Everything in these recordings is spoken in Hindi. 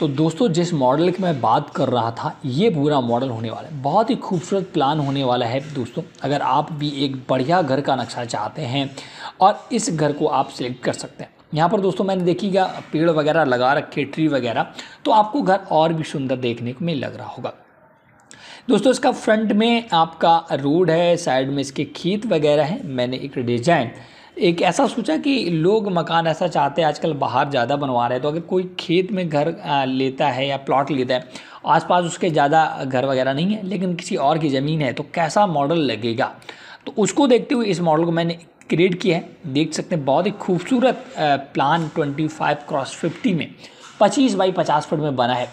तो दोस्तों जिस मॉडल की मैं बात कर रहा था ये पूरा मॉडल होने वाला है बहुत ही खूबसूरत प्लान होने वाला है दोस्तों अगर आप भी एक बढ़िया घर का नक्शा चाहते हैं और इस घर को आप सिलेक्ट कर सकते हैं यहाँ पर दोस्तों मैंने देखिएगा पेड़ वगैरह लगा रखे ट्री वगैरह तो आपको घर और भी सुंदर देखने को मिल लग रहा होगा दोस्तों इसका फ्रंट में आपका रोड है साइड में इसके खेत वगैरह हैं मैंने एक डिजाइन एक ऐसा सोचा कि लोग मकान ऐसा चाहते हैं आजकल बाहर ज़्यादा बनवा रहे हैं तो अगर कोई खेत में घर लेता है या प्लॉट लेता है आसपास उसके ज़्यादा घर वगैरह नहीं है लेकिन किसी और की ज़मीन है तो कैसा मॉडल लगेगा तो उसको देखते हुए इस मॉडल को मैंने क्रिएट किया है देख सकते हैं बहुत ही खूबसूरत प्लान 25 क्रॉस 50 में 25 बाई 50 फुट में बना है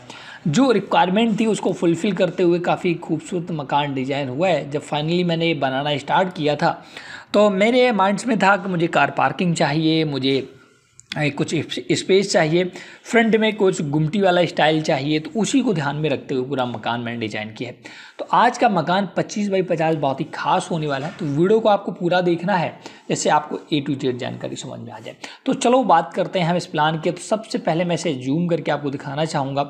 जो रिक्वायरमेंट थी उसको फुलफ़िल करते हुए काफ़ी खूबसूरत मकान डिज़ाइन हुआ है जब फाइनली मैंने ये बनाना स्टार्ट किया था तो मेरे माइंड्स में था कि मुझे कार पार्किंग चाहिए मुझे कुछ स्पेस चाहिए फ्रंट में कुछ गुमटी वाला स्टाइल चाहिए तो उसी को ध्यान में रखते हुए पूरा मकान मैंने डिज़ाइन किया है तो आज का मकान 25 बाई 50 बहुत ही खास होने वाला है तो वीडियो को आपको पूरा देखना है जैसे आपको ए टू जेड जानकारी समझ में आ जाए तो चलो बात करते हैं हम इस प्लान की तो सबसे पहले मैं इसे जूम करके आपको दिखाना चाहूँगा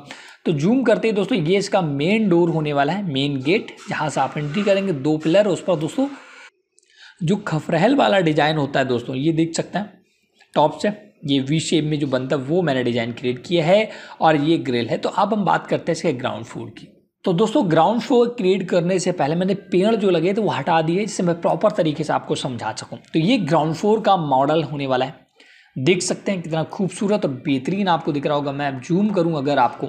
तो जूम करते दोस्तों ये इसका मेन डोर होने वाला है मेन गेट जहाँ से आप एंट्री करेंगे दो पिलर उस पर दोस्तों जो खफरहल वाला डिज़ाइन होता है दोस्तों ये देख सकते हैं टॉप से ये वी शेप में जो बनता है वो मैंने डिज़ाइन क्रिएट किया है और ये ग्रिल है तो अब हम बात करते हैं इसके ग्राउंड फ्लोर की तो दोस्तों ग्राउंड फ्लोर क्रिएट करने से पहले मैंने पेड़ जो लगे थे वो हटा दिए जिससे मैं प्रॉपर तरीके से आपको समझा सकूँ तो ये ग्राउंड फ्लोर का मॉडल होने वाला है देख सकते हैं कितना खूबसूरत और बेहतरीन आपको दिख रहा होगा मैं जूम करूँ अगर आपको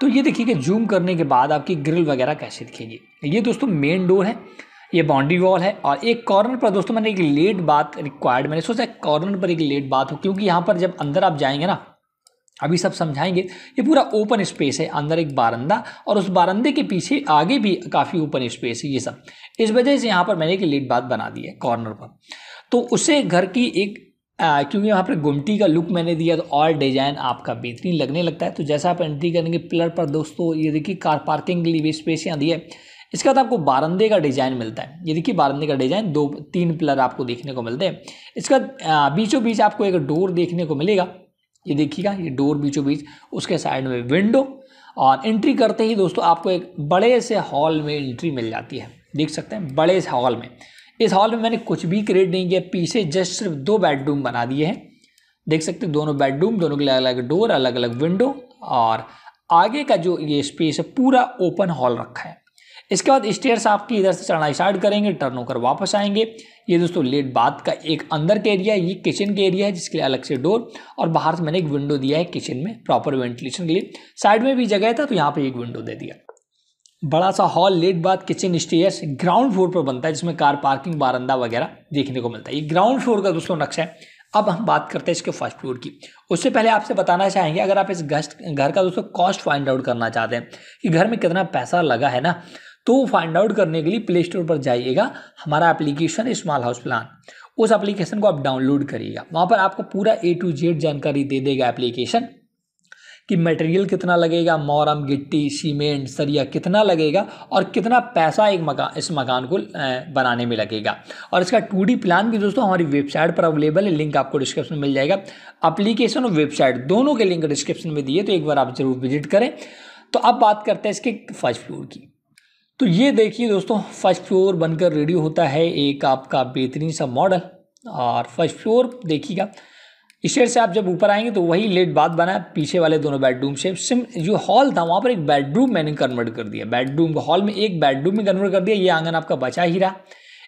तो ये देखिए कि जूम करने के बाद आपकी ग्रिल वगैरह कैसे दिखेगी ये दोस्तों मेन डोर है ये बाउंड्री वॉल है और एक कॉर्नर पर दोस्तों मैंने एक लेट बात रिक्वायर्ड मैंने सोचा कॉर्नर पर एक लेट बात हो क्योंकि यहाँ पर जब अंदर आप जाएंगे ना अभी सब समझाएंगे ये पूरा ओपन स्पेस है अंदर एक बारंदा और उस बारंदे के पीछे आगे भी काफ़ी ओपन स्पेस है ये सब इस वजह से यहाँ पर मैंने एक लेट बात बना दी है कॉर्नर पर तो उससे घर की एक आ, क्योंकि यहाँ पर गुमटी का लुक मैंने दिया तो और डिज़ाइन आपका बेहतरीन लगने लगता है तो जैसा आप एंट्री करेंगे पिलर पर दोस्तों ये देखिए कार पार्किंग के लिए भी स्पेस यहाँ दिया है इसके बाद आपको बारंदे का डिजाइन मिलता है ये देखिए बारंदे का डिजाइन दो तीन पिलर आपको देखने को मिलते हैं इसके बाद बीचों बीच आपको एक डोर देखने को मिलेगा ये देखिएगा ये डोर बीचों बीच उसके साइड में विंडो और एंट्री करते ही दोस्तों आपको एक बड़े से हॉल में एंट्री मिल जाती है देख सकते हैं बड़े से हॉल में इस हॉल में मैंने कुछ भी क्रिएट नहीं किया पीछे जस्ट सिर्फ दो बेडरूम बना दिए हैं देख सकते हैं दोनों बेडरूम दोनों के अलग अलग डोर अलग अलग विंडो और आगे का जो ये स्पेस है पूरा ओपन हॉल रखा है इसके बाद स्टेयर्स आपकी इधर से चढ़ना स्टार्ट करेंगे टर्न होकर वापस आएंगे ये दोस्तों लेट बाथ का एक अंदर का एरिया है ये किचन के एरिया है जिसके लिए अलग से डोर और बाहर से मैंने एक विंडो दिया है किचन में प्रॉपर वेंटिलेशन के लिए साइड में भी जगह था तो यहाँ पर एक विंडो दे दिया बड़ा सा hall let bath kitchen stairs ground floor पर बनता है जिसमें कार पार्किंग बारंदा वगैरह देखने को मिलता है ये ग्राउंड फ्लोर का दोस्तों नक्शा है अब हम बात करते हैं इसके फर्स्ट फ्लोर की उससे पहले आपसे बताना चाहेंगे अगर आप इस घर का दोस्तों कॉस्ट फाइंड आउट करना चाहते हैं कि घर में कितना पैसा लगा है ना तो फाइंड आउट करने के लिए प्ले स्टोर पर जाइएगा हमारा एप्लीकेशन स्मॉल हाउस प्लान उस एप्लीकेशन को आप डाउनलोड करिएगा वहाँ पर आपको पूरा ए टू जेड जानकारी दे देगा एप्लीकेशन कि मटेरियल कितना लगेगा मोरम गिट्टी सीमेंट सरिया कितना लगेगा और कितना पैसा एक मकान इस मकान को बनाने में लगेगा और इसका टू प्लान भी दोस्तों हमारी वेबसाइट पर अवेलेबल है लिंक आपको डिस्क्रिप्शन में मिल जाएगा अप्लीकेशन और वेबसाइट दोनों के लिंक डिस्क्रिप्शन में दिए तो एक बार आप ज़रूर विजिट करें तो अब बात करते हैं इसके फर्स्ट फ्लोर की तो ये देखिए दोस्तों फर्स्ट फ्लोर बनकर रेडी होता है एक आपका बेहतरीन सा मॉडल और फर्स्ट फ्लोर देखिएगा स्टेयर से आप जब ऊपर आएंगे तो वही लेट बात बना पीछे वाले दोनों बेडरूम से सिम जो हॉल था वहाँ पर एक बेडरूम मैंने कन्वर्ट कर दिया बेडरूम हॉल में एक बेडरूम में कन्वर्ट कर दिया ये आंगन आपका बचा ही रहा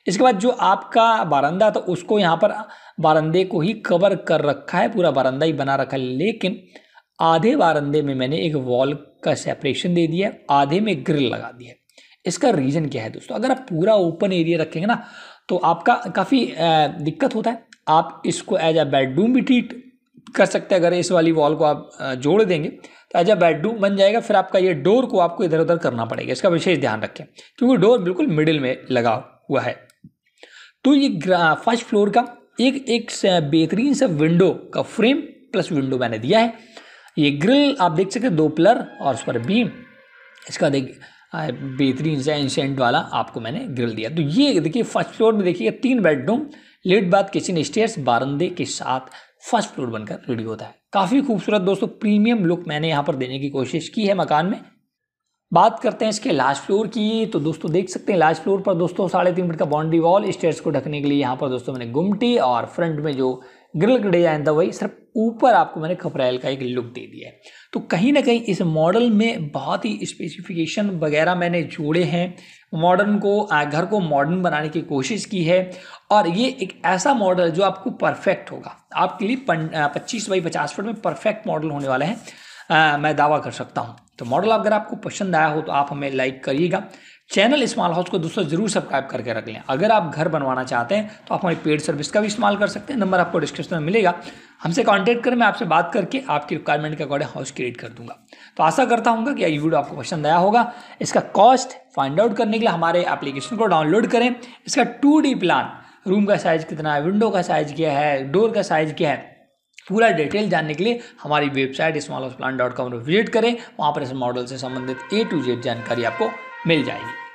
इसके बाद जो आपका बारंदा था उसको यहाँ पर बारंदे को ही कवर कर रखा है पूरा बारंदा ही बना रखा है लेकिन आधे बारंदे में मैंने एक वॉल का सेपरेशन दे दिया आधे में ग्रिल लगा दिया इसका रीज़न क्या है दोस्तों अगर आप पूरा ओपन एरिया रखेंगे ना तो आपका काफ़ी दिक्कत होता है आप इसको एज अ बेडरूम भी ट्रीट कर सकते हैं अगर इस वाली वॉल को आप जोड़ देंगे तो एज अ बेडरूम बन जाएगा फिर आपका ये डोर को आपको इधर उधर करना पड़ेगा इसका विशेष ध्यान रखें क्योंकि डोर बिल्कुल मिडिल में लगा हुआ है तो ये फर्स्ट फ्लोर का एक एक बेहतरीन सा विंडो का फ्रेम प्लस विंडो मैंने दिया है ये ग्रिल आप देख सकते हैं दो पिलर और उस पर बीम इसका देख बेहतरीन सा एंशेंट वाला आपको मैंने ग्रिल दिया तो ये देखिए फर्स्ट फ्लोर में देखिएगा तीन bedroom let bath kitchen stairs बारंदे के साथ फर्स्ट फ्लोर बनकर रेडी होता है काफ़ी खूबसूरत दोस्तों प्रीमियम लुक मैंने यहाँ पर देने की कोशिश की है मकान में बात करते हैं इसके लास्ट फ्लोर की तो दोस्तों देख सकते हैं लास्ट फ्लोर पर दोस्तों साढ़े तीन फीट का बाउंड्री वॉल स्टेयर्स को ढकने के लिए यहाँ पर दोस्तों मैंने गुमटी और फ्रंट में जो ग्रिल का डिजाइन था वही सिर्फ ऊपर आपको मैंने खपरेल का एक लुक दे दिया है तो कहीं ना कहीं इस मॉडल में बहुत ही स्पेसिफिकेशन वगैरह मैंने जोड़े हैं मॉडर्न को घर को मॉडर्न बनाने की कोशिश की है और ये एक ऐसा मॉडल जो आपको परफेक्ट होगा आपके लिए पच्चीस बाई पचास फुट में परफेक्ट मॉडल होने वाला है आ, मैं दावा कर सकता हूँ तो मॉडल अगर आपको पसंद आया हो तो आप हमें लाइक करिएगा चैनल स्मॉल हाउस को दोस्तों जरूर सब्सक्राइब करके रख लें अगर आप घर बनवाना चाहते हैं तो आप हमारी पेड सर्विस का भी इस्तेमाल कर सकते हैं नंबर आपको डिस्क्रिप्शन में मिलेगा हमसे कांटेक्ट करें मैं आपसे बात करके आपकी रिक्वायरमेंट के अकॉर्डिंग हाउस क्रिएट कर दूंगा तो आशा करता हूँ कि ये वीडियो आपको पसंद आया होगा इसका कॉस्ट फाइंड आउट करने के लिए हमारे एप्लीकेशन को डाउनलोड करें इसका टू प्लान रूम का साइज़ कितना है विंडो का साइज़ क्या है डोर का साइज़ क्या है पूरा डिटेल जानने के लिए हमारी website small house plan dot com पर विजिट करें वहाँ पर इस मॉडल से संबंधित ए टू जेड जानकारी आपको मिल जाएगी